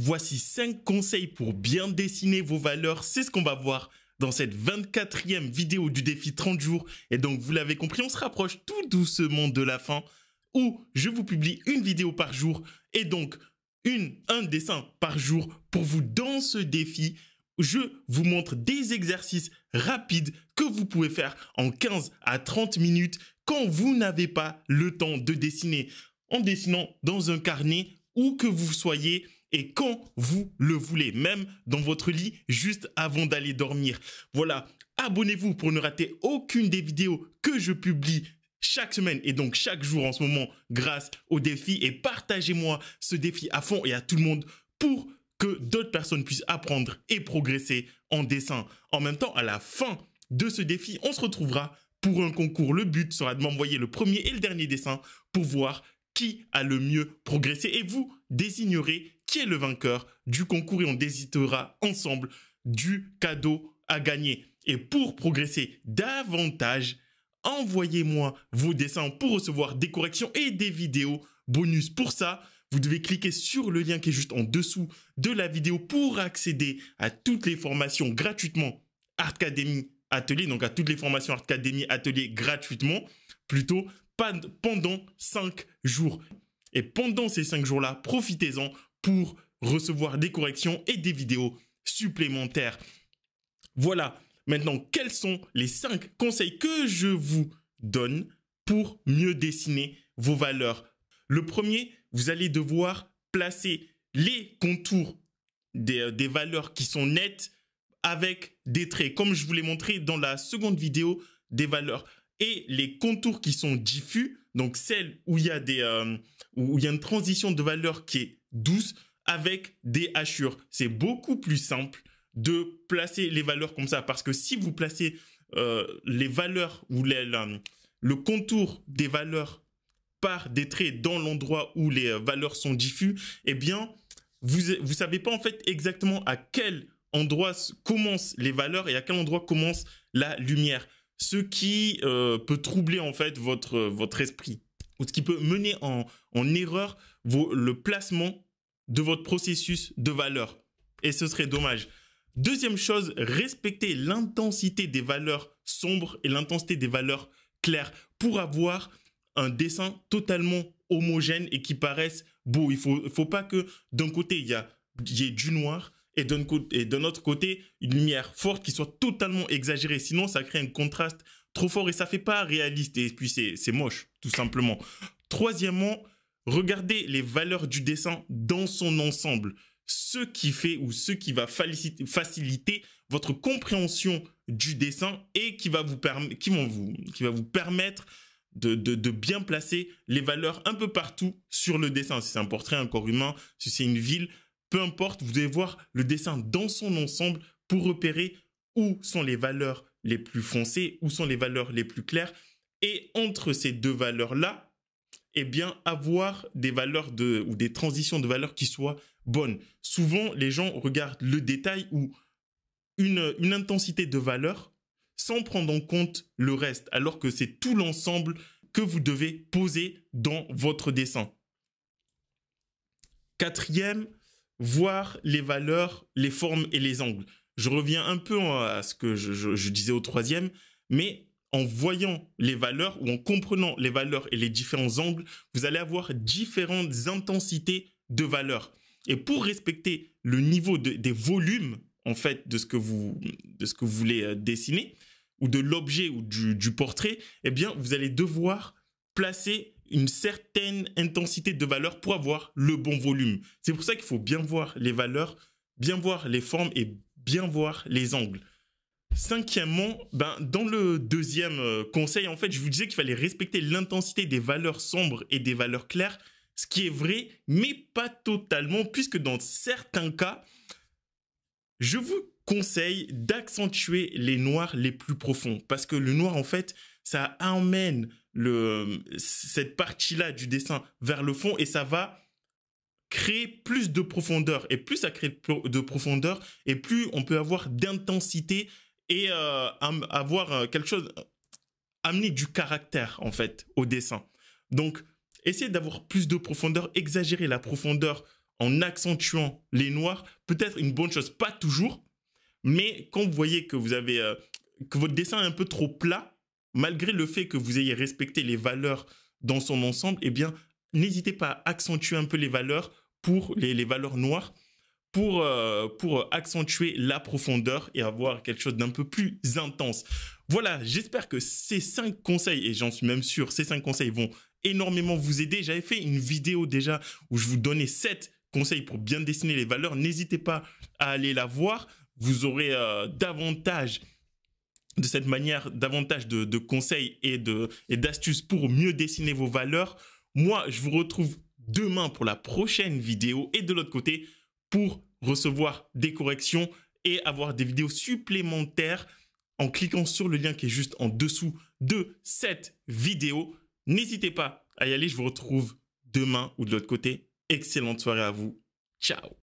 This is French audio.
Voici 5 conseils pour bien dessiner vos valeurs. C'est ce qu'on va voir dans cette 24e vidéo du défi 30 jours. Et donc, vous l'avez compris, on se rapproche tout doucement de la fin où je vous publie une vidéo par jour et donc une, un dessin par jour pour vous dans ce défi. Je vous montre des exercices rapides que vous pouvez faire en 15 à 30 minutes quand vous n'avez pas le temps de dessiner. En dessinant dans un carnet ou que vous soyez et quand vous le voulez, même dans votre lit, juste avant d'aller dormir. Voilà, abonnez-vous pour ne rater aucune des vidéos que je publie chaque semaine et donc chaque jour en ce moment grâce au défi et partagez-moi ce défi à fond et à tout le monde pour que d'autres personnes puissent apprendre et progresser en dessin. En même temps, à la fin de ce défi, on se retrouvera pour un concours. Le but sera de m'envoyer le premier et le dernier dessin pour voir qui a le mieux progressé et vous désignerez qui est le vainqueur du concours et on désitera ensemble du cadeau à gagner. Et pour progresser davantage, envoyez-moi vos dessins pour recevoir des corrections et des vidéos bonus. Pour ça, vous devez cliquer sur le lien qui est juste en dessous de la vidéo pour accéder à toutes les formations gratuitement Artcademy Atelier, donc à toutes les formations Academy Atelier gratuitement, plutôt pendant 5 jours. Et pendant ces 5 jours-là, profitez-en pour recevoir des corrections et des vidéos supplémentaires. Voilà, maintenant, quels sont les 5 conseils que je vous donne pour mieux dessiner vos valeurs Le premier, vous allez devoir placer les contours euh, des, valeurs qui sont nettes avec des traits, comme je vous l'ai montré dans la seconde vidéo des valeurs. Et les contours qui sont diffus, donc celles où il y a, des, euh, où il y a une transition de valeur qui est douce avec des hachures. C'est beaucoup plus simple de placer les valeurs comme ça parce que si vous placez euh, les valeurs ou le, contour des valeurs par des traits dans l'endroit où les euh, valeurs sont diffus, eh bien, vous ne savez pas en fait exactement à quel endroit commencent les valeurs et à quel endroit commence la lumière, ce qui euh, peut troubler en fait votre, votre esprit ou ce qui peut mener en, erreur le placement de votre processus de valeur. Et ce serait dommage. Deuxième chose, respectez l'intensité des valeurs sombres et l'intensité des valeurs claires pour avoir un dessin totalement homogène et qui paraisse beau. Il ne faut, faut, pas que d'un côté, il y, il y ait du noir et d'un autre côté, une lumière forte qui soit totalement exagérée. Sinon, ça crée un contraste trop fort et ça fait pas réaliste. Et puis c'est moche, tout simplement. Troisièmement, regardez les valeurs du dessin dans son ensemble. Ce qui fait ou ce qui va faciliter votre compréhension du dessin et qui va vous, qui vont vous, qui va vous permettre de, de, bien placer les valeurs un peu partout sur le dessin. Si c'est un portrait, un corps humain, si c'est une ville, peu importe, vous devez voir le dessin dans son ensemble pour repérer où sont les valeurs les plus foncées, où sont les valeurs les plus claires. Et entre ces deux valeurs-là, eh bien, avoir des valeurs de, ou des transitions de valeurs qui soient bonnes. Souvent, les gens regardent le détail ou une, une intensité de valeur sans prendre en compte le reste, alors que c'est tout l'ensemble que vous devez poser dans votre dessin. Quatrième, voir les valeurs, les formes et les angles je reviens un peu à ce que je, disais au troisième, mais en voyant les valeurs ou en comprenant les valeurs et les différents angles, vous allez avoir différentes intensités de valeurs. Et pour respecter le niveau des volumes, en fait, de ce que vous, de ce que vous voulez euh, dessiner, ou de l'objet ou du, portrait, eh bien, vous allez devoir placer une certaine intensité de valeur pour avoir le bon volume. C'est pour ça qu'il faut bien voir les valeurs, bien voir les formes et bien voir les angles. Cinquièmement, ben, dans le deuxième euh, conseil, en fait, je vous disais qu'il fallait respecter l'intensité des valeurs sombres et des valeurs claires, ce qui est vrai, mais pas totalement, puisque dans certains cas, je vous conseille d'accentuer les noirs les plus profonds, parce que le noir, en fait, ça amène le, cette partie-là du dessin vers le fond et ça va créer plus de profondeur. Et plus ça crée de profondeur, et plus on peut avoir d'intensité et euh, avoir euh, quelque chose, amener du caractère, en fait, au dessin. Donc, essayer d'avoir plus de profondeur, exagérer la profondeur en accentuant les noirs, peut-être une bonne chose, pas toujours, mais quand vous voyez que vous avez euh, que votre dessin est un peu trop plat, malgré le fait que vous ayez respecté les valeurs dans son ensemble, eh bien n'hésitez pas à accentuer un peu les valeurs pour les, valeurs noires pour, euh, pour accentuer la profondeur et avoir quelque chose d'un peu plus intense. Voilà, j'espère que ces cinq conseils, et j'en suis même sûr, ces cinq conseils vont énormément vous aider. J'avais fait une vidéo déjà où je vous donnais sept conseils pour bien dessiner les valeurs. N'hésitez pas à aller la voir. Vous aurez euh, davantage de cette manière, davantage de, conseils et d'astuces pour mieux dessiner vos valeurs. Moi, je vous retrouve demain pour la prochaine vidéo et de l'autre côté pour recevoir des corrections et avoir des vidéos supplémentaires en cliquant sur le lien qui est juste en dessous de cette vidéo. N'hésitez pas à y aller, je vous retrouve demain ou de l'autre côté. Excellente soirée à vous. Ciao